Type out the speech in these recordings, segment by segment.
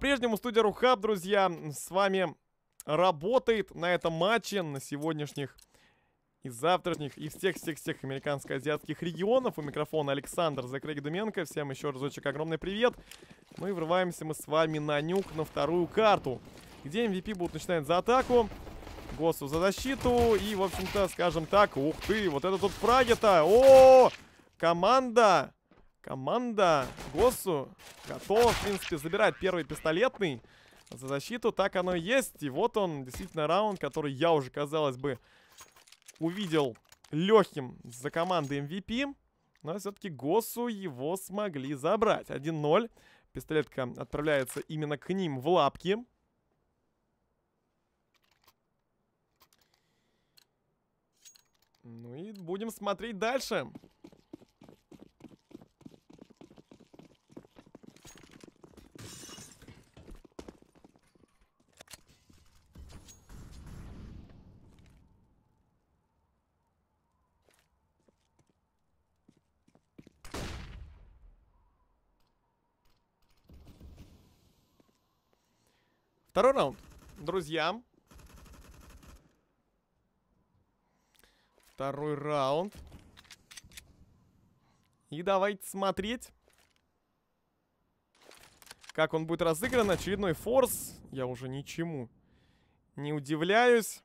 По-прежнему студия Рухаб, друзья, с вами работает на этом матче, на сегодняшних и завтрашних, и всех-всех-всех американско-азиатских регионов. У микрофона Александр Закрыг Думенко. Всем еще разочек огромный привет. Ну и врываемся мы с вами на нюк на вторую карту, где MVP будут начинать за атаку. Госу за защиту. И, в общем-то, скажем так, ух ты, вот это тут фраги-то. О, команда Команда Госу готова, в принципе, забирать первый пистолетный за защиту. Так оно и есть. И вот он, действительно, раунд, который я уже, казалось бы, увидел легким за командой MVP. Эм Но все-таки Госу его смогли забрать. 1-0. Пистолетка отправляется именно к ним в лапки. Ну и будем смотреть дальше. Второй раунд. друзьям. Второй раунд. И давайте смотреть, как он будет разыгран. Очередной форс. Я уже ничему не удивляюсь.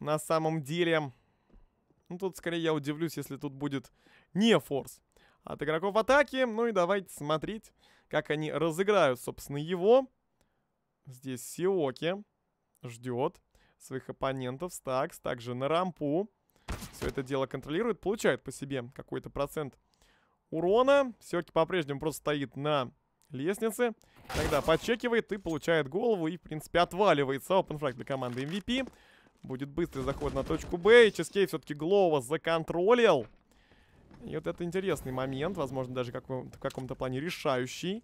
На самом деле... Ну, тут скорее я удивлюсь, если тут будет не форс от игроков атаки. Ну и давайте смотреть, как они разыграют, собственно, его. Здесь Сиоки ждет своих оппонентов. Стакс также на рампу. Все это дело контролирует, получает по себе какой-то процент урона. Сиоки по-прежнему просто стоит на лестнице. Тогда подчекивает и получает голову. И, в принципе, отваливается. Опенфраг для команды MVP. Будет быстрый заход на точку Б. И Ческей все-таки Глова законтролил. И вот это интересный момент. Возможно, даже каком в каком-то плане решающий.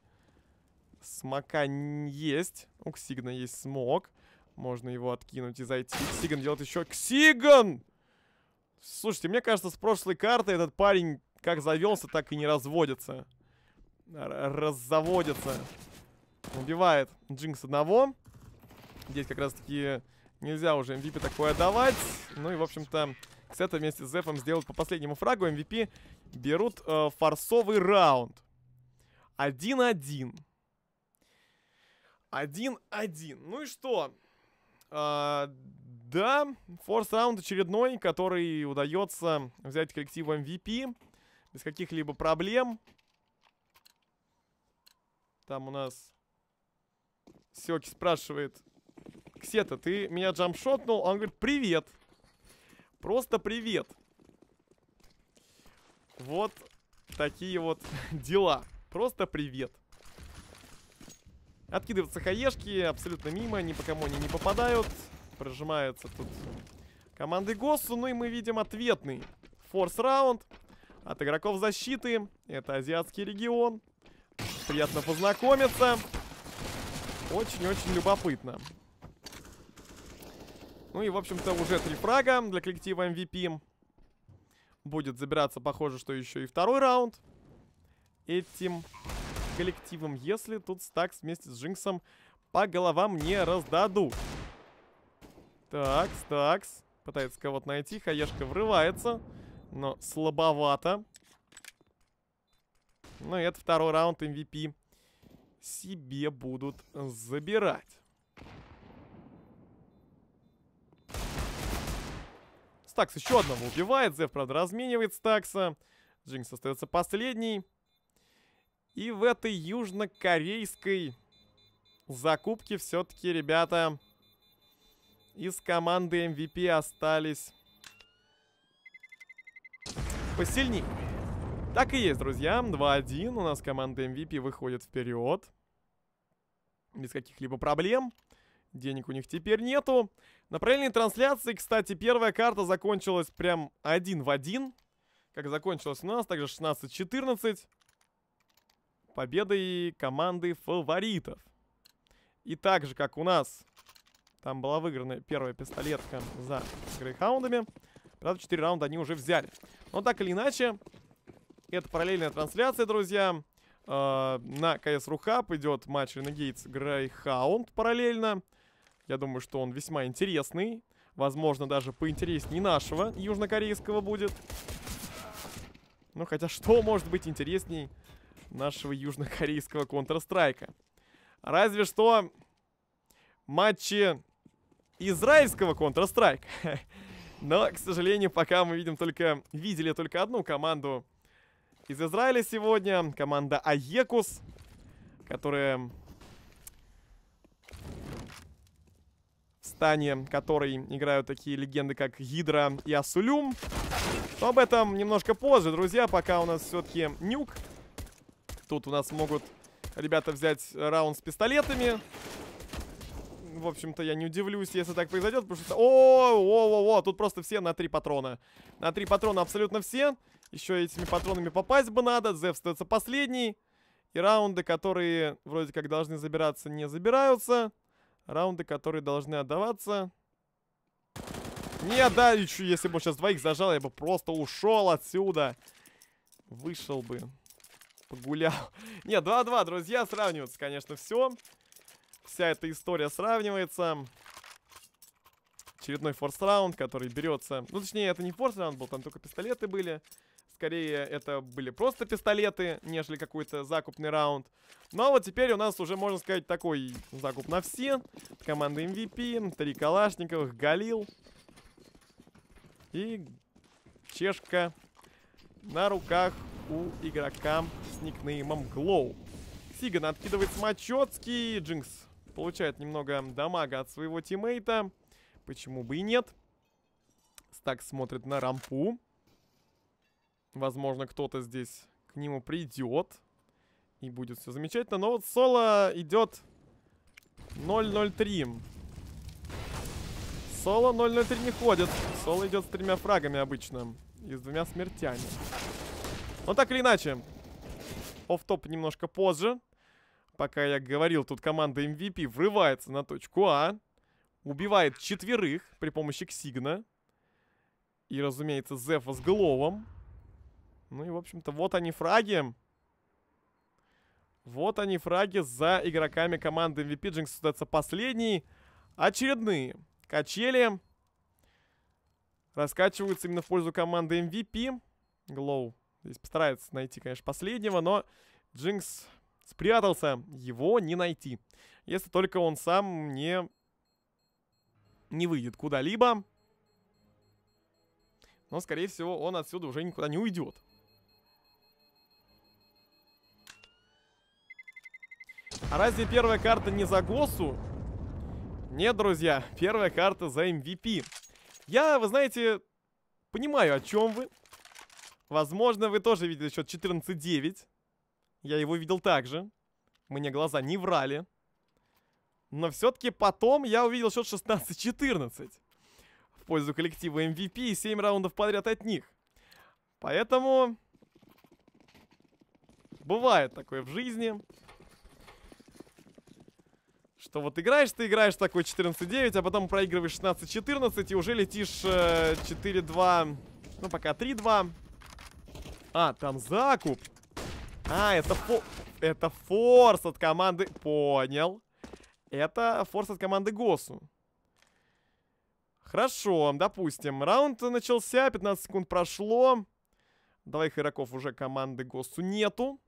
Смока есть. У Ксигна есть смог. Можно его откинуть и зайти. Ксиган делает еще... Ксиган! Слушайте, мне кажется, с прошлой карты этот парень как завелся, так и не разводится. Р раззаводится. Убивает Джинкс одного. Здесь как раз-таки нельзя уже MVP эм такое давать. Ну и, в общем-то, Ксета вместе с Зефом сделают по последнему фрагу. MVP эм берут э, форсовый раунд. 1-1. 1-1. Ну и что? А, да, форс раунд очередной, который удается взять коллективу MVP без каких-либо проблем. Там у нас Сёки спрашивает, Ксета, ты меня джампшотнул Он говорит, привет. Просто привет. Вот такие вот дела. Просто привет. Откидываются хаешки, абсолютно мимо, ни по кому они не попадают. Прожимаются тут команды Госу, ну и мы видим ответный форс-раунд от игроков защиты. Это азиатский регион. Приятно познакомиться. Очень-очень любопытно. Ну и, в общем-то, уже три фрага для коллектива MVP. Будет забираться, похоже, что еще и второй раунд. Этим коллективом, если тут Стакс вместе с Джинксом по головам не раздадут. Такс, такс. Пытается кого-то найти. Хаешка врывается, но слабовато. Ну и это второй раунд MVP. Себе будут забирать. Стакс еще одного убивает. Зев, правда, разменивает Стакса. Джинкс остается последний. И в этой южнокорейской закупке все-таки, ребята, из команды MVP остались Посильней. Так и есть, друзья. 2-1. У нас команда MVP выходит вперед. Без каких-либо проблем. Денег у них теперь нету. На параллельной трансляции, кстати, первая карта закончилась прям один в один. Как закончилась у нас, также 16-14 победой команды фаворитов. И так же, как у нас, там была выиграна первая пистолетка за Грейхаундами. Правда, 4 раунда они уже взяли. Но так или иначе, это параллельная трансляция, друзья. Э, на КС Рухаб идет матч Ренегейтс Грейхаунд параллельно. Я думаю, что он весьма интересный. Возможно, даже поинтереснее нашего южнокорейского будет. Ну, хотя что может быть интересней нашего южнокорейского Counter-Strike. Разве что матчи израильского Counter-Strike. Но, к сожалению, пока мы видим только, видели только одну команду из Израиля сегодня. Команда Аекус, которая... В стане которой играют такие легенды, как Гидра и Асулюм. Но об этом немножко позже, друзья, пока у нас все-таки нюк Тут у нас могут ребята взять раунд с пистолетами. В общем-то, я не удивлюсь, если так произойдет, потому что... О, о, о, о, тут просто все на три патрона. На три патрона абсолютно все. Еще этими патронами попасть бы надо. Зев остается последний. И раунды, которые вроде как должны забираться, не забираются. Раунды, которые должны отдаваться. Не, да, еще если бы сейчас двоих зажал, я бы просто ушел отсюда. Вышел бы погулял. Не, 2-2, друзья, сравнивается, конечно, все. Вся эта история сравнивается. Очередной форс-раунд, который берется... Ну, точнее, это не форс-раунд был, там только пистолеты были. Скорее, это были просто пистолеты, нежели какой-то закупный раунд. Но ну, а вот теперь у нас уже, можно сказать, такой закуп на все. Команда MVP, три Калашниковых, Галил. И Чешка на руках у игрокам с никнеймом Глоу. Сиган откидывает смачетский. Джинкс получает немного дамага от своего тиммейта. Почему бы и нет? Стак смотрит на рампу. Возможно, кто-то здесь к нему придет. И будет все замечательно. Но вот соло идет 003. Соло 003 не ходит. Соло идет с тремя фрагами обычно. И с двумя смертями. Но так или иначе, оф-топ немножко позже. Пока я говорил, тут команда MVP врывается на точку А. Убивает четверых при помощи Ксигна. И, разумеется, Зефа с головом. Ну и, в общем-то, вот они фраги. Вот они фраги за игроками команды MVP. Джинкс остается последний. Очередные качели раскачиваются именно в пользу команды MVP. Глоу здесь постарается найти, конечно, последнего, но Джинкс спрятался. Его не найти. Если только он сам не, не выйдет куда-либо. Но, скорее всего, он отсюда уже никуда не уйдет. А разве первая карта не за ГОСу? Нет, друзья, первая карта за MVP. Я, вы знаете, понимаю, о чем вы. Возможно, вы тоже видели счет 14-9. Я его видел также. Мне глаза не врали. Но все-таки потом я увидел счет 16-14. В пользу коллектива MVP и 7 раундов подряд от них. Поэтому... Бывает такое в жизни. Что вот играешь, ты играешь такой 14-9, а потом проигрываешь 16-14 и уже летишь э, 4-2, ну пока 3-2. А, там закуп. А, это, фо... это форс от команды... Понял. Это форс от команды Госу. Хорошо, допустим. Раунд начался, 15 секунд прошло. давай игроков уже команды Госу нету.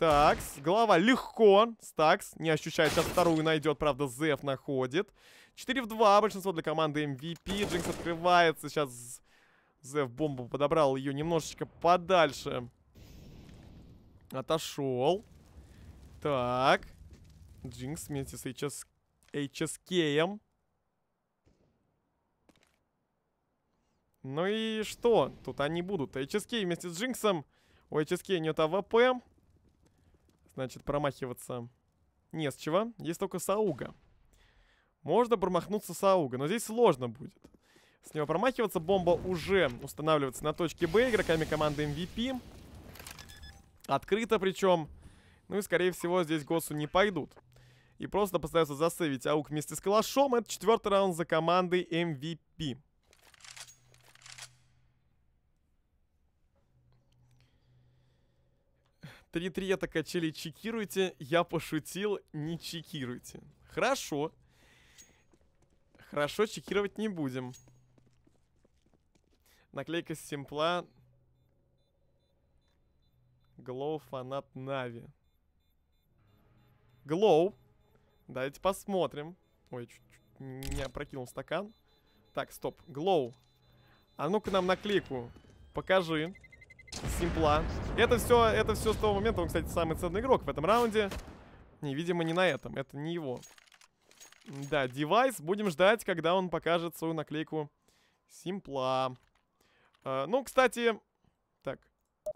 Такс, глава легко. Стакс не ощущает, сейчас вторую найдет, правда, Зев находит. 4 в 2, большинство для команды MVP. Джинкс открывается, сейчас Зев бомбу подобрал ее немножечко подальше. Отошел. Так. Джинкс вместе с HS... HSK. Эм. Ну и что? Тут они будут. HSK вместе с Джинксом. У HSK нет АВП значит, промахиваться не с чего. Есть только Сауга. Можно промахнуться Сауга, но здесь сложно будет. С него промахиваться. Бомба уже устанавливается на точке Б игроками команды MVP. Открыто причем. Ну и, скорее всего, здесь Госу не пойдут. И просто постараются засейвить Аук вместе с Калашом. Это четвертый раунд за командой MVP. 3-3 я так качели, чекируйте. Я пошутил, не чекируйте. Хорошо. Хорошо, чекировать не будем. Наклейка с симпла. Глоу фанат Нави. Глоу. Давайте посмотрим. Ой, чуть, -чуть не опрокинул стакан. Так, стоп. Глоу. А ну-ка нам наклейку покажи. Симпла. Это все, это все с того момента. Он, кстати, самый ценный игрок в этом раунде. Не, видимо, не на этом. Это не его. Да, девайс. Будем ждать, когда он покажет свою наклейку Симпла. Э, ну, кстати... Так,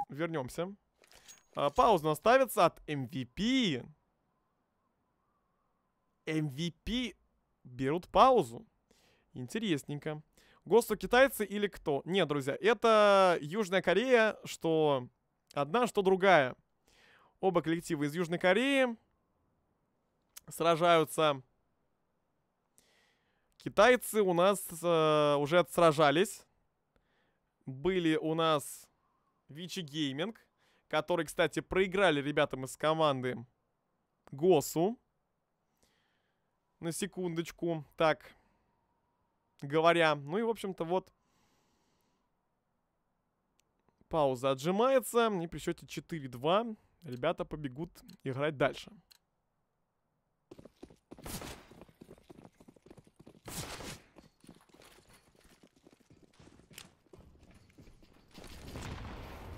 вернемся. Э, пауза оставится от MVP. MVP берут паузу. Интересненько. Госу китайцы или кто? Нет, друзья, это Южная Корея, что одна, что другая. Оба коллектива из Южной Кореи сражаются. Китайцы у нас э, уже сражались. Были у нас Вичи Гейминг, которые, кстати, проиграли ребятам из команды ГОСу. На секундочку. Так, говоря. Ну и, в общем-то, вот пауза отжимается, и при счете 4-2 ребята побегут играть дальше.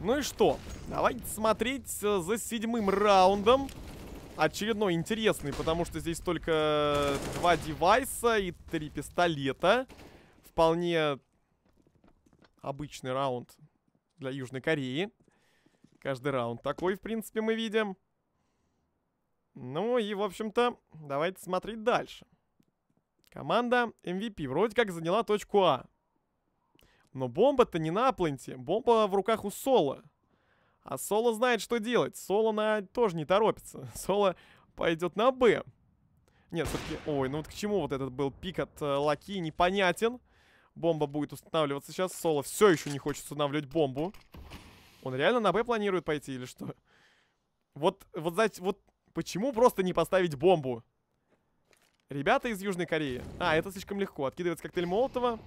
Ну и что? Давайте смотреть э, за седьмым раундом очередной интересный, потому что здесь только два девайса и три пистолета. Вполне обычный раунд для Южной Кореи. Каждый раунд такой, в принципе, мы видим. Ну и, в общем-то, давайте смотреть дальше. Команда MVP вроде как заняла точку А. Но бомба-то не на пленте, бомба в руках у Соло. А Соло знает, что делать. Соло на... тоже не торопится. Соло пойдет на Б. Нет, все-таки... Ой, ну вот к чему вот этот был пик от э, Лаки, непонятен. Бомба будет устанавливаться сейчас. Соло все еще не хочет устанавливать бомбу. Он реально на Б планирует пойти или что? Вот, вот, знаете, вот почему просто не поставить бомбу? Ребята из Южной Кореи. А, это слишком легко. Откидывается коктейль Молотова.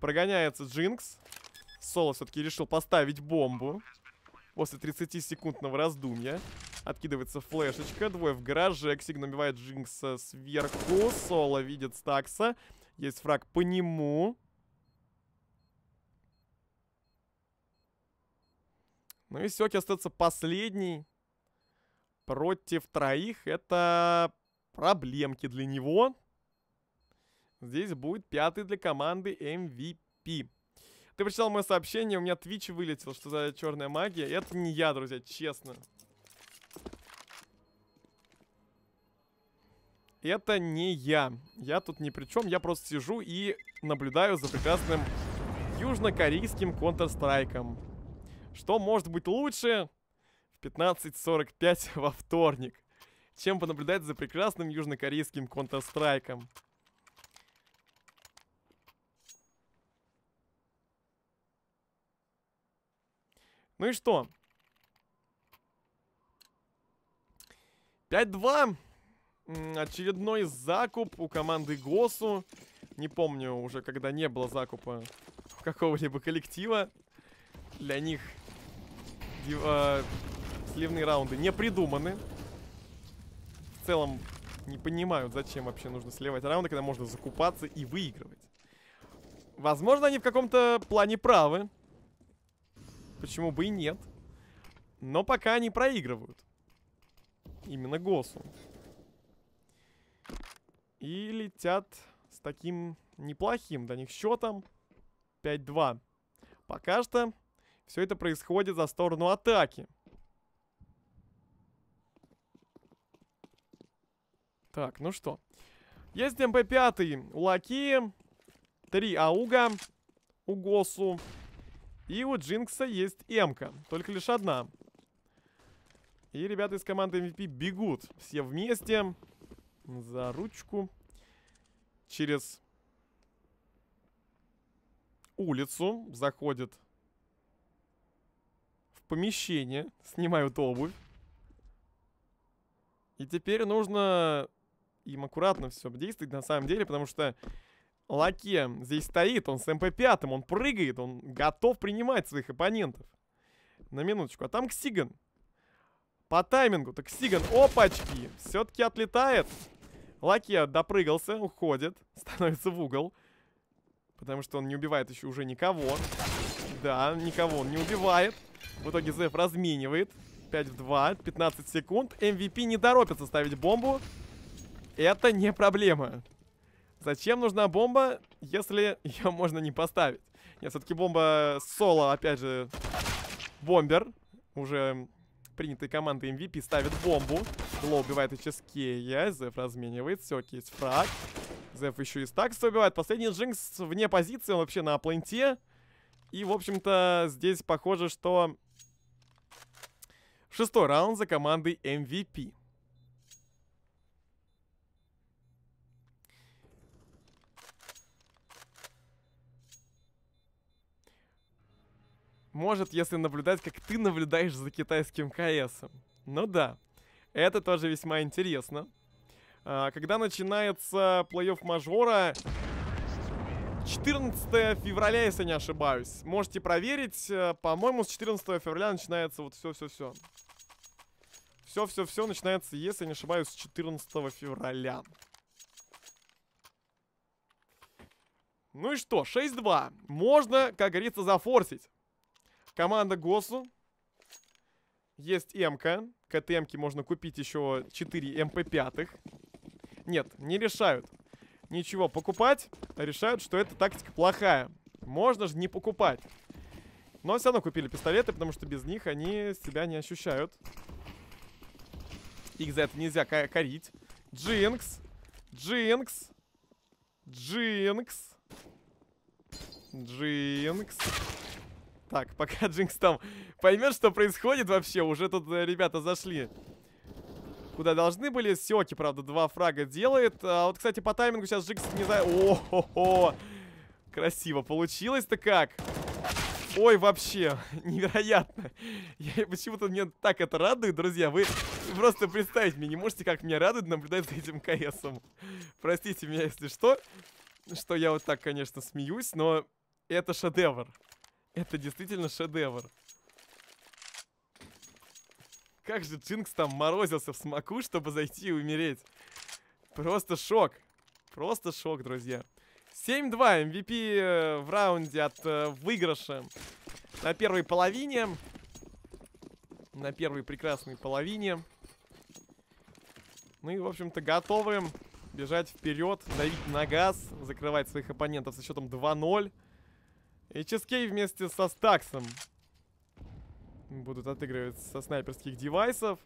Прогоняется Джинкс. Соло все-таки решил поставить бомбу. После 30-секундного раздумья откидывается флешечка. Двое в гараже. Эксиг набивает Джинкса сверху. Соло видит Стакса. Есть фраг по нему. Ну и Сёки остается последний. Против троих. Это проблемки для него. Здесь будет пятый для команды MVP. Ты прочитал мое сообщение, у меня Twitch вылетел, что за черная магия. Это не я, друзья, честно. Это не я. Я тут ни при чем, я просто сижу и наблюдаю за прекрасным южнокорейским Counter-Strike. Что может быть лучше в 15.45 во вторник, чем понаблюдать за прекрасным южнокорейским Counter-Strike? Ну и что? 5-2. Очередной закуп у команды ГОСУ. Не помню уже, когда не было закупа какого-либо коллектива. Для них э, сливные раунды не придуманы. В целом, не понимают, зачем вообще нужно сливать раунды, когда можно закупаться и выигрывать. Возможно, они в каком-то плане правы. Почему бы и нет. Но пока они проигрывают. Именно Госу. И летят с таким неплохим для них счетом. 5-2. Пока что все это происходит за сторону атаки. Так, ну что. Есть МП-5 у Лаки. 3 Ауга у Госу. И у Джинкса есть Эмка, только лишь одна. И ребята из команды MVP бегут. Все вместе. За ручку. Через улицу заходят в помещение. Снимают обувь. И теперь нужно им аккуратно все действовать на самом деле, потому что Лаке здесь стоит, он с МП-5, он прыгает, он готов принимать своих оппонентов. На минуточку. А там Ксиган. По таймингу. Так Сиган, опачки, все-таки отлетает. Лаке допрыгался, уходит, становится в угол. Потому что он не убивает еще уже никого. Да, никого он не убивает. В итоге Зеф разменивает. 5 в 2, 15 секунд. MVP не торопится ставить бомбу. Это не проблема. Зачем нужна бомба, если ее можно не поставить? Нет, все-таки бомба соло, опять же, бомбер. Уже принятой команды MVP ставит бомбу. Ло убивает Ическея, Зеф разменивает, все, есть фраг. Зеф еще и стакс убивает. Последний Джинкс вне позиции, он вообще на планте. И, в общем-то, здесь похоже, что шестой раунд за командой MVP. может, если наблюдать, как ты наблюдаешь за китайским КС, Ну да, это тоже весьма интересно. А, когда начинается плей-офф мажора... 14 февраля, если не ошибаюсь. Можете проверить. Э, по-моему, с 14 февраля начинается вот все-все-все. Все-все-все начинается, если не ошибаюсь, с 14 февраля. Ну и что, 6-2. Можно, как говорится, зафорсить. Команда ГОСУ. Есть МК. К этой можно купить еще 4 МП-5. Нет, не решают. Ничего покупать. А решают, что эта тактика плохая. Можно же не покупать. Но все равно купили пистолеты, потому что без них они себя не ощущают. Их за это нельзя корить. Джинкс. Джинкс. Джинкс. Джинкс. Так, пока Джинкс там поймет, что происходит вообще, уже тут э, ребята зашли. Куда должны были. Сёки, правда, два фрага делает. А вот, кстати, по таймингу сейчас Джинкс не знаю... О-хо-хо! Красиво получилось-то как! Ой, вообще, невероятно. почему-то мне так это радует, друзья. Вы просто представить мне не можете, как меня радует наблюдать за этим КСом. Простите меня, если что, что я вот так, конечно, смеюсь, но это шедевр. Это действительно шедевр. Как же Джинкс там морозился в смоку, чтобы зайти и умереть. Просто шок. Просто шок, друзья. 7-2 MVP эм э, в раунде от э, выигрыша на первой половине. На первой прекрасной половине. Ну и, в общем-то, готовы бежать вперед, давить на газ, закрывать своих оппонентов со счетом 2-0. HSK вместе со Стаксом будут отыгрывать со снайперских девайсов.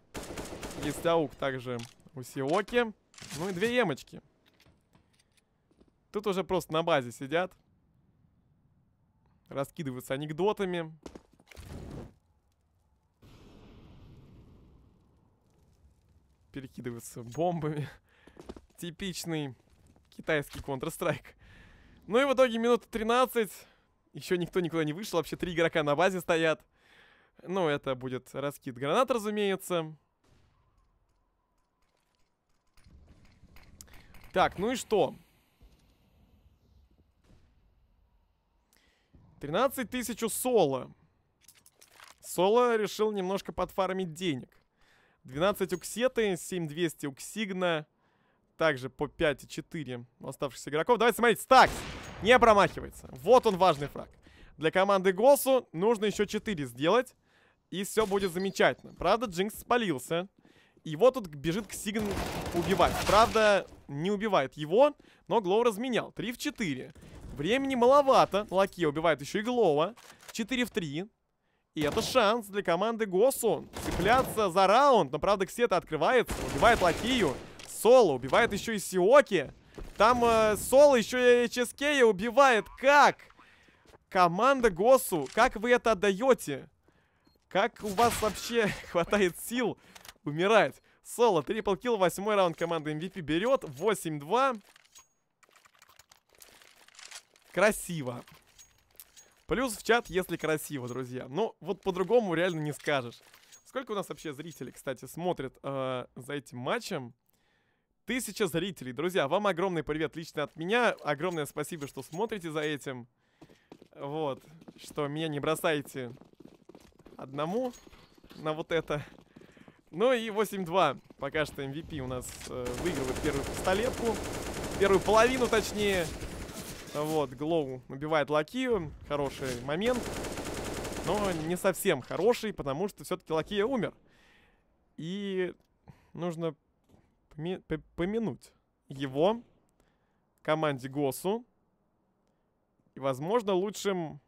Есть аук также у Сиоки. Ну и две емочки. Тут уже просто на базе сидят. Раскидываются анекдотами. Перекидываются бомбами. Типичный китайский Counter-Strike. Ну и в итоге минута 13. Еще никто никуда не вышел, вообще три игрока на базе стоят. Ну, это будет раскид гранат, разумеется. Так, ну и что? 13 тысяч у Соло. Соло решил немножко подфармить денег. 12 у Ксеты, 7200 у Ксигна. Также по и 5,4 у оставшихся игроков. Давайте смотреть, стакс! Не промахивается. Вот он важный фраг. Для команды Госу нужно еще 4 сделать. И все будет замечательно. Правда, Джинкс спалился. И вот тут бежит к Сигн убивать. Правда, не убивает его, но Глоу разменял. 3 в 4. Времени маловато. Лаки убивает еще и Глоува. 4 в 3. И это шанс для команды Госу цепляться за раунд. Но, правда, Ксета открывается, убивает Лакию. Соло убивает еще и Сиоки. Там э, Соло еще и HSK убивает. Как? Команда Госу, как вы это отдаете? Как у вас вообще хватает сил умирать? Соло, трипл килл, восьмой раунд команды MVP берет. 8-2. Красиво. Плюс в чат, если красиво, друзья. Ну, вот по-другому реально не скажешь. Сколько у нас вообще зрителей, кстати, смотрят э, за этим матчем? тысяча зрителей. Друзья, вам огромный привет лично от меня. Огромное спасибо, что смотрите за этим. Вот, что меня не бросаете одному на вот это. Ну и 8-2. Пока что MVP эм у нас э, выигрывает первую пистолетку. Первую половину, точнее. Вот, Глоу убивает Лакию. Хороший момент. Но не совсем хороший, потому что все-таки Лакия умер. И нужно помянуть его, команде ГОСу. И, возможно, лучшим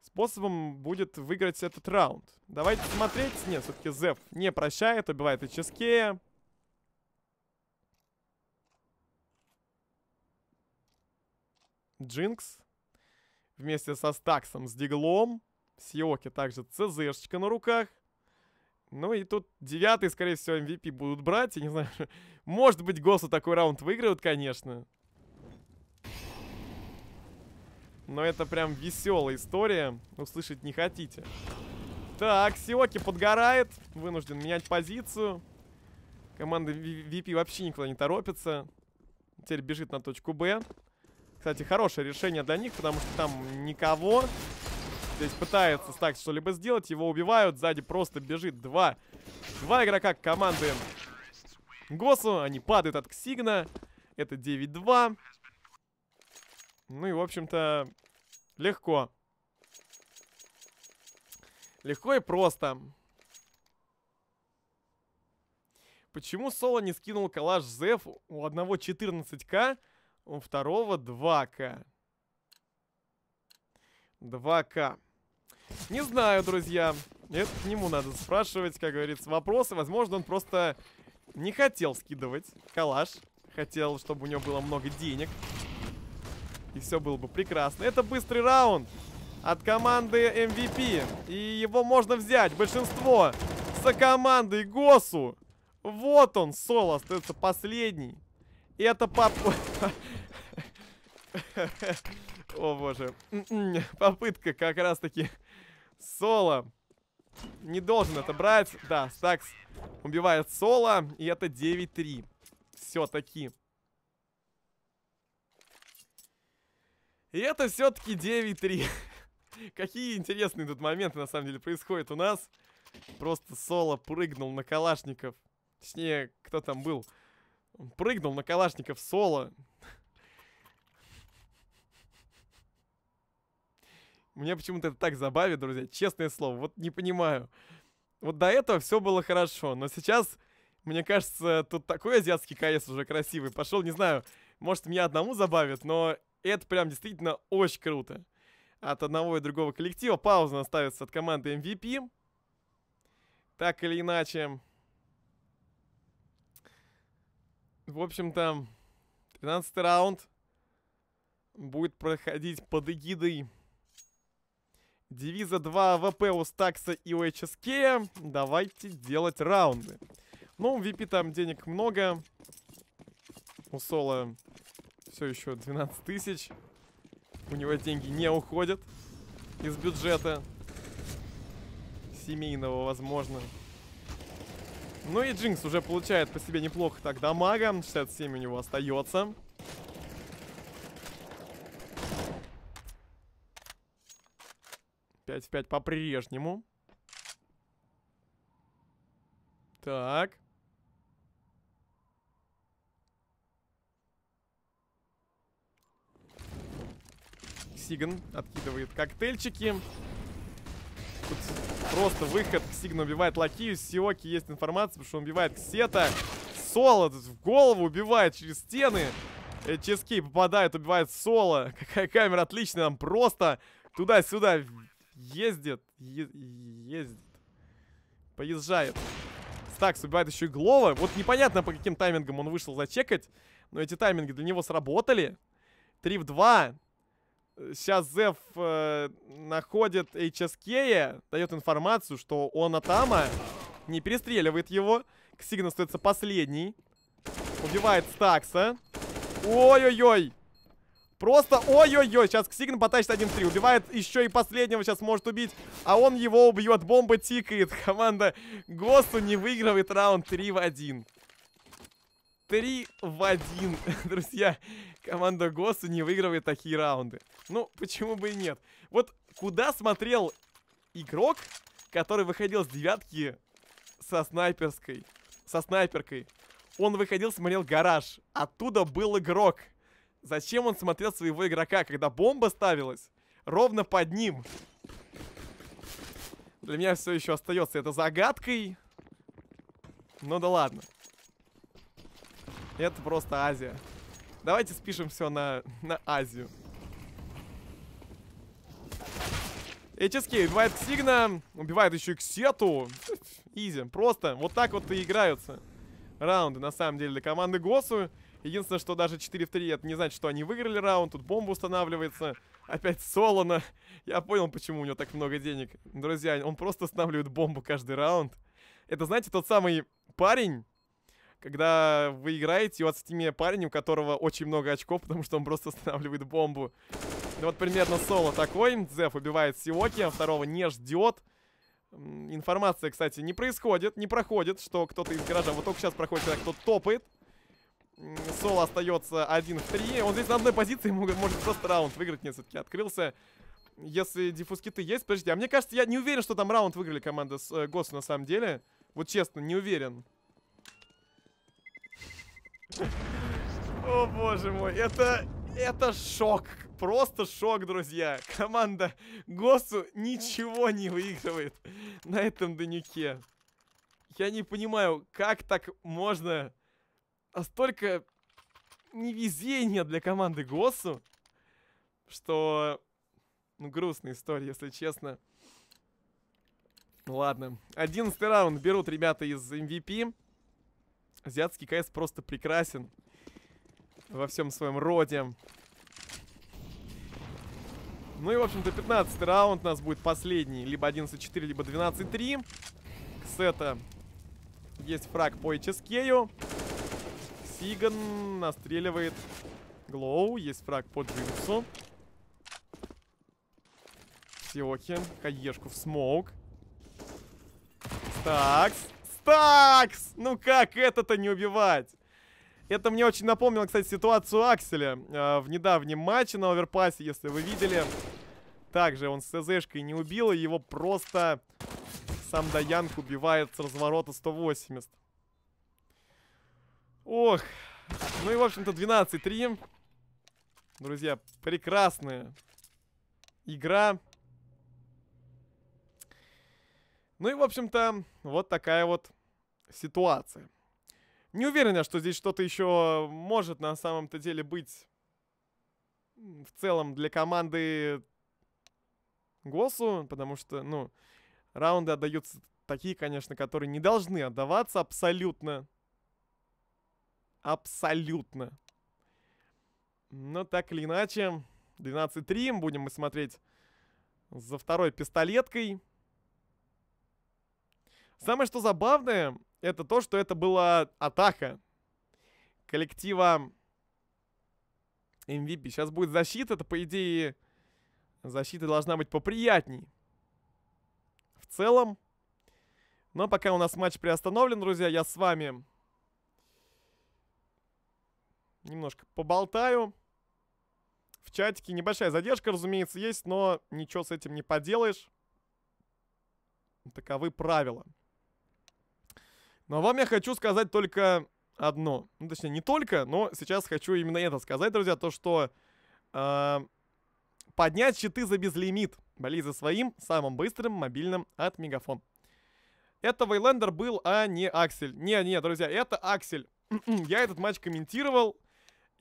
способом будет выиграть этот раунд. Давайте смотреть. Нет, все-таки Зев не прощает, убивает и Ическея. Джинкс. Вместе со Стаксом, с Диглом. Сиоки также ЦЗшечка на руках. Ну и тут девятый, скорее всего, MVP будут брать. Я не знаю, может быть, Госу такой раунд выигрывают, конечно. Но это прям веселая история. Услышать не хотите. Так, Сиоки подгорает. Вынужден менять позицию. Команда VP вообще никуда не торопится. Теперь бежит на точку Б. Кстати, хорошее решение для них, потому что там никого здесь пытается так что-либо сделать. Его убивают. Сзади просто бежит два, два игрока команды Госу. Они падают от Ксигна. Это 9-2. Ну и, в общем-то, легко. Легко и просто. Почему Соло не скинул коллаж Зеф у одного 14к, у второго 2к? 2К. Не знаю, друзья. Это к нему надо спрашивать, как говорится, вопросы. Возможно, он просто не хотел скидывать калаш. Хотел, чтобы у него было много денег. И все было бы прекрасно. Это быстрый раунд от команды MVP. Эм И его можно взять. Большинство за командой Госу. Вот он, Соло, остается последний. И это папа... О боже. М-м-м, попытка как раз таки соло. Не должен это брать. Да, Стакс убивает соло. И это 9-3. Все-таки. И это все-таки 9-3. Какие интересные тут моменты на самом деле происходят у нас. Просто соло прыгнул на калашников. Точнее, кто там был? прыгнул на калашников соло. Мне почему-то это так забавит, друзья, честное слово. Вот не понимаю. Вот до этого все было хорошо, но сейчас, мне кажется, тут такой азиатский КС уже красивый пошел. Не знаю, может меня одному забавит, но это прям действительно очень круто. От одного и другого коллектива пауза наставится от команды MVP. Так или иначе. В общем-то, 13 раунд будет проходить под эгидой Девиза 2 АВП у Стакса и у HSK. Давайте делать раунды. Ну, у VP там денег много. У Соло все еще 12 тысяч. У него деньги не уходят из бюджета. Семейного, возможно. Ну и Джинкс уже получает по себе неплохо так дамага. 67 у него остается. 25 по-прежнему. Так. Сиган откидывает коктейльчики. Тут просто выход. Сиган убивает Лакию. Сиоки есть информация, потому что он убивает Ксета. Соло в голову убивает через стены. Э, Чески попадает, убивает Соло. Какая камера отличная, там просто туда-сюда Ездит. ездит. Поезжает. Стакс убивает еще и Глова. Вот непонятно, по каким таймингам он вышел зачекать. Но эти тайминги для него сработали. 3 в 2. Сейчас Зев э, находит HSK, дает информацию, что он Атама не перестреливает его. Ксигн остается последний. Убивает Стакса. Ой-ой-ой. Просто, ой-ой-ой, сейчас Ксигн потащит 1-3. Убивает еще и последнего, сейчас может убить. А он его убьет, бомба тикает. Команда Госту не выигрывает раунд 3 в 1. 3 в 1, друзья. Команда Госту не выигрывает такие раунды. Ну, почему бы и нет. Вот куда смотрел игрок, который выходил с девятки со снайперской, со снайперкой. Он выходил, смотрел гараж. Оттуда был игрок. Зачем он смотрел своего игрока, когда бомба ставилась? Ровно под ним. Для меня все еще остается это загадкой. Ну да ладно. Это просто Азия. Давайте спишем все на, на Азию. HSK убивает Ксигна, убивает еще и Ксету. Изи, просто вот так вот и играются раунды, на самом деле, для команды Госу. Единственное, что даже 4 в 3, это не значит, что они выиграли раунд. Тут бомба устанавливается. Опять Солона. Я понял, почему у него так много денег. Друзья, он просто устанавливает бомбу каждый раунд. Это, знаете, тот самый парень, когда вы играете, и у вас в тиме парень, у которого очень много очков, потому что он просто устанавливает бомбу. Ну вот примерно соло такой. Зеф убивает Сиоки, а второго не ждет. Информация, кстати, не происходит, не проходит, что кто-то из гаража... Вот только сейчас проходит, когда кто-то топает. Сол остается один в три. Он здесь на одной позиции может, может просто раунд выиграть. Нет, все-таки открылся. Если диффуз-киты есть, подожди. А мне кажется, я не уверен, что там раунд выиграли команда с э, Госу на самом деле. Вот честно, не уверен. О боже мой, это... Это шок. Просто шок, друзья. Команда Госу ничего не выигрывает на этом донюке. Я не понимаю, как так можно а столько невезения для команды Госу, что... Ну, грустная история, если честно. Ну, ладно. Одиннадцатый раунд берут ребята из MVP. Азиатский КС просто прекрасен. Во всем своем роде. Ну и, в общем-то, 15 раунд у нас будет последний. Либо 11-4, либо 12-3. Ксета есть фраг по HSK. Фиган настреливает Глоу. Есть фраг по Джинсу. Сиохи. Хаешку в смоук. Стакс. Стакс! Ну как это-то не убивать? Это мне очень напомнило, кстати, ситуацию Акселя э, в недавнем матче на оверпасе, если вы видели. Также он с СЗшкой не убил, и его просто сам Даянг убивает с разворота 180. Ох. Ну и, в общем-то, 12-3. Друзья, прекрасная игра. Ну и, в общем-то, вот такая вот ситуация. Не уверен что здесь что-то еще может на самом-то деле быть в целом для команды Госу, потому что, ну, раунды отдаются такие, конечно, которые не должны отдаваться абсолютно абсолютно. Но так или иначе, 12-3, будем мы смотреть за второй пистолеткой. Самое что забавное, это то, что это была атака коллектива MVP. Сейчас будет защита, это, по идее, защита должна быть поприятней. В целом. Но пока у нас матч приостановлен, друзья, я с вами немножко поболтаю. В чатике небольшая задержка, разумеется, есть, но ничего с этим не поделаешь. Таковы правила. Но вам я хочу сказать только одно. Ну, точнее, не только, но сейчас хочу именно это сказать, друзья, то, что э, поднять щиты за безлимит. боли за своим самым быстрым мобильным от Мегафон. Это Вейлендер был, а не Аксель. Не, не, друзья, это Аксель. Я этот матч комментировал,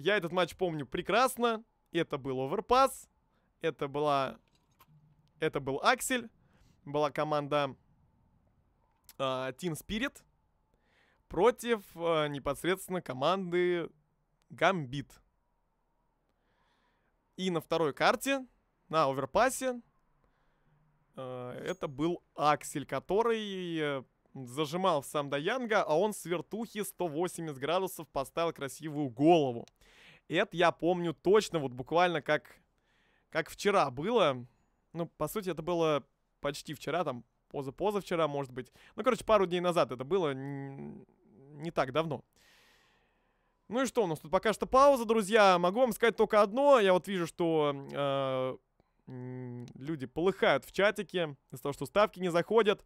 я этот матч помню прекрасно. Это был оверпас. Это была... Это был Аксель. Была команда э, Team Spirit против э, непосредственно команды Гамбит. И на второй карте, на оверпасе, э, это был Аксель, который зажимал сам Даянга, а он с вертухи 180 градусов поставил красивую голову. Это я помню точно, вот буквально как, как вчера было. Ну, по сути, это было почти вчера, там, поза-позавчера, может быть. Ну, короче, пару дней назад это было, не так давно. Ну и что, у нас тут пока что пауза, друзья. Могу вам сказать только одно. Я вот вижу, что э, люди полыхают в чатике из-за того, что ставки не заходят.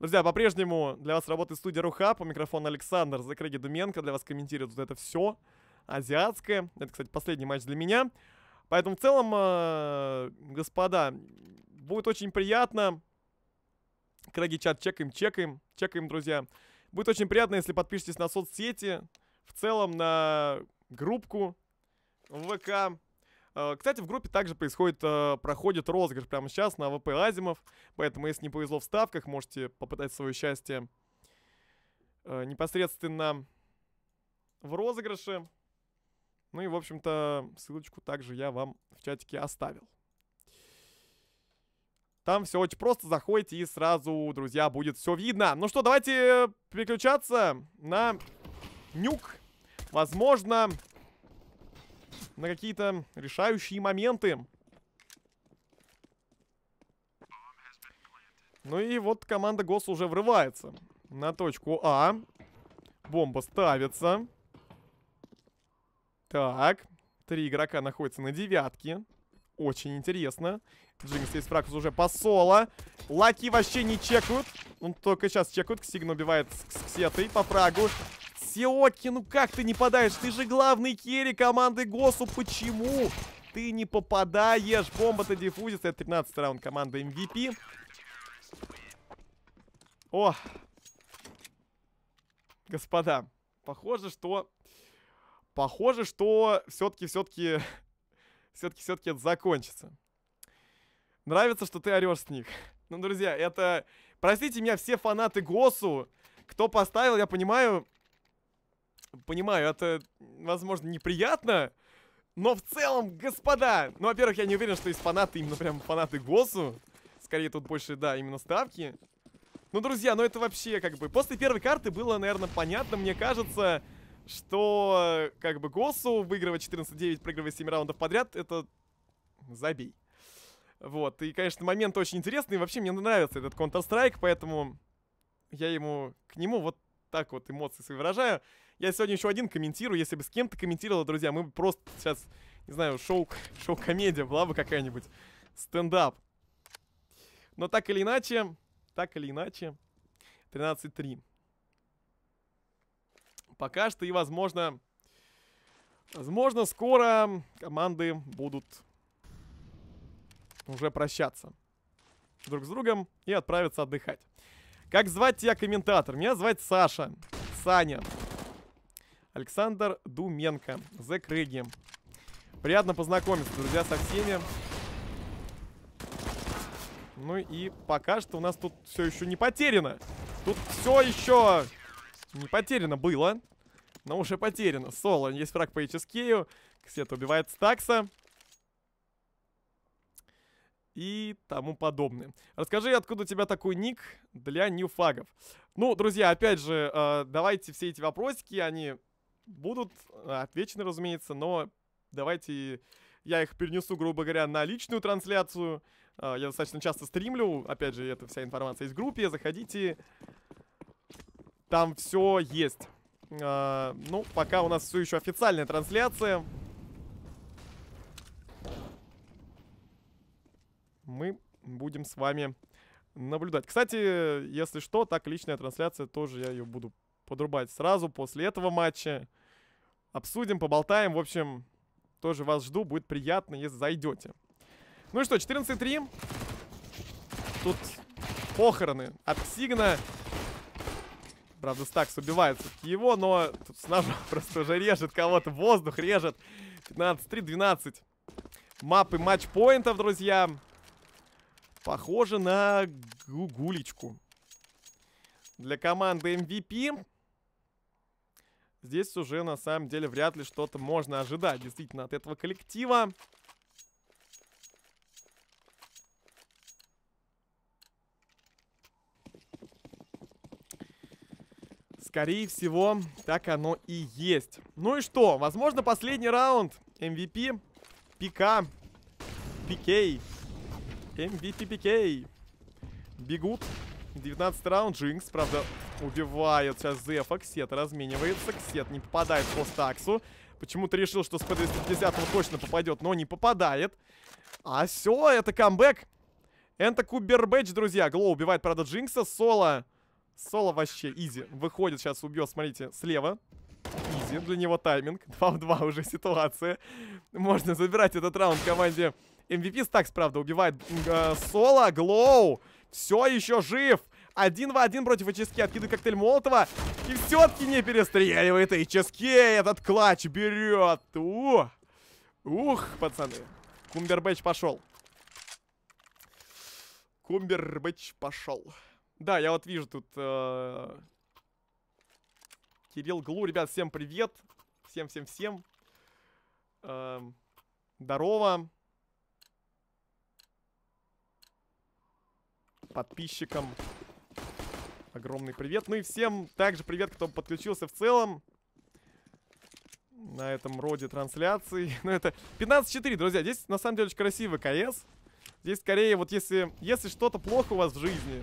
Друзья, по-прежнему для вас работает студия Рухаб, у микрофона Александр Закрыги Думенко, для вас комментирует вот это все азиатское. Это, кстати, последний матч для меня. Поэтому в целом, э, господа, будет очень приятно. Крэги чат чекаем, чекаем, чекаем, друзья. Будет очень приятно, если подпишетесь на соцсети, в целом на группку в ВК, Э, кстати, в группе также происходит, э, проходит розыгрыш прямо сейчас на ВП Азимов, поэтому, если не повезло в ставках, можете попытать свое счастье э, непосредственно в розыгрыше. Ну и, в общем-то, ссылочку также я вам в чатике оставил. Там все очень просто, заходите и сразу, друзья, будет все видно. Ну что, давайте переключаться на нюк. Возможно, на какие-то решающие моменты. Ну и вот команда Гос уже врывается на точку А. Бомба ставится. Так, три игрока находятся на девятке. Очень интересно. Джинкс здесь фракус уже по соло. Лаки вообще не чекают. Он только сейчас чекают. Ксигн убивает с ксетой по фрагу. Сиотки, ну как ты не подаешь? Ты же главный керри команды Госу. Почему ты не попадаешь? Бомба-то диффузится. Это 13 раунд команда MVP. О! Господа, похоже, что... Похоже, что все-таки, все-таки... Все-таки, все-таки это закончится. Нравится, что ты орешь с них. Ну, друзья, это... Простите меня, все фанаты Госу, кто поставил, я понимаю, Понимаю, это, возможно, неприятно, но в целом, господа, ну, во-первых, я не уверен, что есть фанаты, именно прям фанаты Госу. Скорее, тут больше, да, именно ставки. Ну, друзья, ну это вообще, как бы, после первой карты было, наверное, понятно, мне кажется, что, как бы, Госу выигрывать 14-9, проигрывая 7 раундов подряд, это забей. Вот, и, конечно, момент очень интересный, вообще мне нравится этот Counter-Strike, поэтому я ему, к нему вот так вот эмоции свои выражаю. Я сегодня еще один комментирую. Если бы с кем-то комментировала, друзья, мы бы просто сейчас, не знаю, шоу, шоу-комедия была бы какая-нибудь. Стендап. Но так или иначе, так или иначе, 13-3. Пока что и, возможно, возможно, скоро команды будут уже прощаться друг с другом и отправиться отдыхать. Как звать тебя комментатор? Меня звать Саша. Саня. Александр Думенко, The Крыги. Приятно познакомиться, друзья, со всеми. Ну и пока что у нас тут все еще не потеряно. Тут все еще не потеряно было, но уже потеряно. Соло, есть фраг по Ичискею. Ксет убивает Стакса. И тому подобное. Расскажи, откуда у тебя такой ник для ньюфагов? Ну, друзья, опять же, э, давайте все эти вопросики, они будут а, отвечены, разумеется, но давайте я их перенесу, грубо говоря, на личную трансляцию. А, я достаточно часто стримлю, опять же, это вся информация есть в группе, заходите, там все есть. А, ну, пока у нас все еще официальная трансляция. Мы будем с вами наблюдать. Кстати, если что, так личная трансляция тоже я ее буду подрубать сразу после этого матча. Обсудим, поболтаем. В общем, тоже вас жду. Будет приятно, если зайдете. Ну и что, 14-3. Тут похороны от Сигна. Правда, Стакс убивает его, но тут с ножом просто уже режет кого-то. Воздух режет. 15-3, 12. Мапы матчпоинтов, друзья. Похоже на гу гулечку. Для команды MVP. Здесь уже, на самом деле, вряд ли что-то можно ожидать, действительно, от этого коллектива. Скорее всего, так оно и есть. Ну и что? Возможно, последний раунд. MVP, ПК, ПК, MVP, ПК. Бегут. 19 раунд, Джинкс, правда, Убивают сейчас Зефа. Ксет разменивается. Ксет не попадает по стаксу. Почему-то решил, что с P250 он точно попадет, но не попадает. А все, это камбэк. Это Кубербэтч, друзья. Глоу убивает, правда, Джинкса. Соло. Соло вообще изи. Выходит сейчас, убьет, смотрите, слева. Изи. Для него тайминг. 2 в 2 уже ситуация. Можно забирать этот раунд команде. MVP Стакс, правда, убивает э, Соло. Глоу. Все еще жив. Один в один против Ичиски. Откидывает коктейль Молотова. И все-таки не перестреливает Ичиски. Этот клатч берет. У! Ух, пацаны. Кумбербэтч пошел. Кумбербэтч пошел. Да, я вот вижу тут... Э... Кирилл Глу. Ребят, всем привет. Всем-всем-всем. Э... Эм, здорово. Подписчикам. Огромный привет. Ну и всем также привет, кто подключился в целом на этом роде трансляции. ну, это 15-4, друзья. Здесь на самом деле очень красивый КС. Здесь скорее вот если, если что-то плохо у вас в жизни,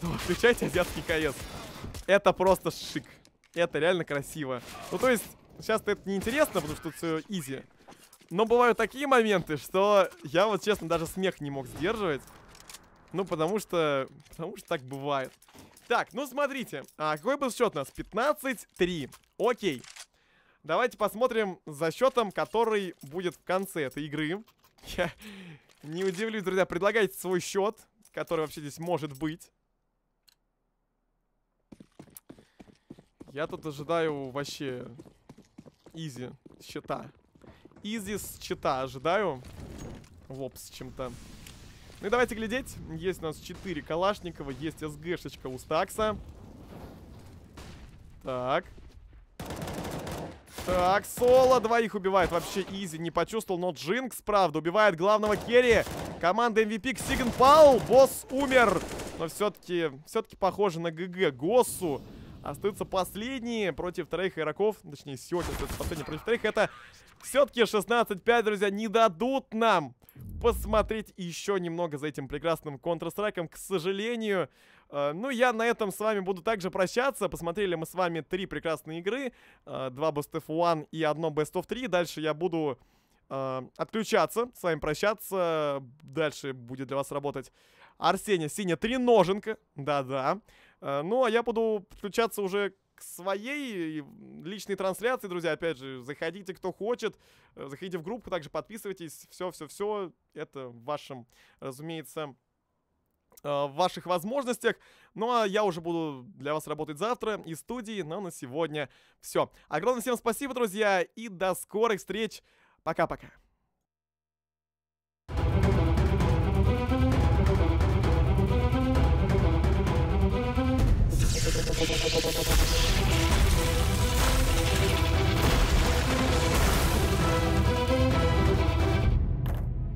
то включайте азиатский КС. Это просто шик. Это реально красиво. Ну то есть сейчас это неинтересно, потому что тут все изи. Но бывают такие моменты, что я вот честно даже смех не мог сдерживать. Ну, потому что... Потому что так бывает. Так, ну смотрите. А какой был счет у нас? 15-3. Окей. Давайте посмотрим за счетом, который будет в конце этой игры. Я не удивлюсь, друзья. Предлагайте свой счет, который вообще здесь может быть. Я тут ожидаю вообще изи счета. Изи счета ожидаю. Вопс с чем-то. Ну и давайте глядеть. Есть у нас 4 Калашникова, есть СГшечка у Стакса. Так. Так, Соло двоих убивает вообще изи, не почувствовал, но Джинкс, правда, убивает главного керри. Команда MVP Ксиган Паул, босс умер. Но все-таки, все-таки похоже на ГГ Госсу. Остаются последние против троих игроков, точнее, сегодня остаются последние против троих. Это все-таки 16-5, друзья, не дадут нам посмотреть еще немного за этим прекрасным Counter-Strike. К сожалению, э, ну я на этом с вами буду также прощаться. Посмотрели мы с вами три прекрасные игры. Э, два Best of One и одно Best of three, Дальше я буду э, отключаться, с вами прощаться. Дальше будет для вас работать Арсения Синя три ноженка, Да-да. Э, ну, а я буду подключаться уже своей личной трансляции, друзья, опять же, заходите, кто хочет, э, заходите в группу, также подписывайтесь, все-все-все, это в вашем, разумеется, э, в ваших возможностях. Ну а я уже буду для вас работать завтра из студии, но на сегодня все. Огромное всем спасибо, друзья, и до скорых встреч. Пока-пока.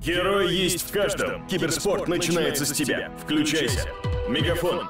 Герой есть в каждом. Киберспорт начинается с тебя. Включайся. Мегафон.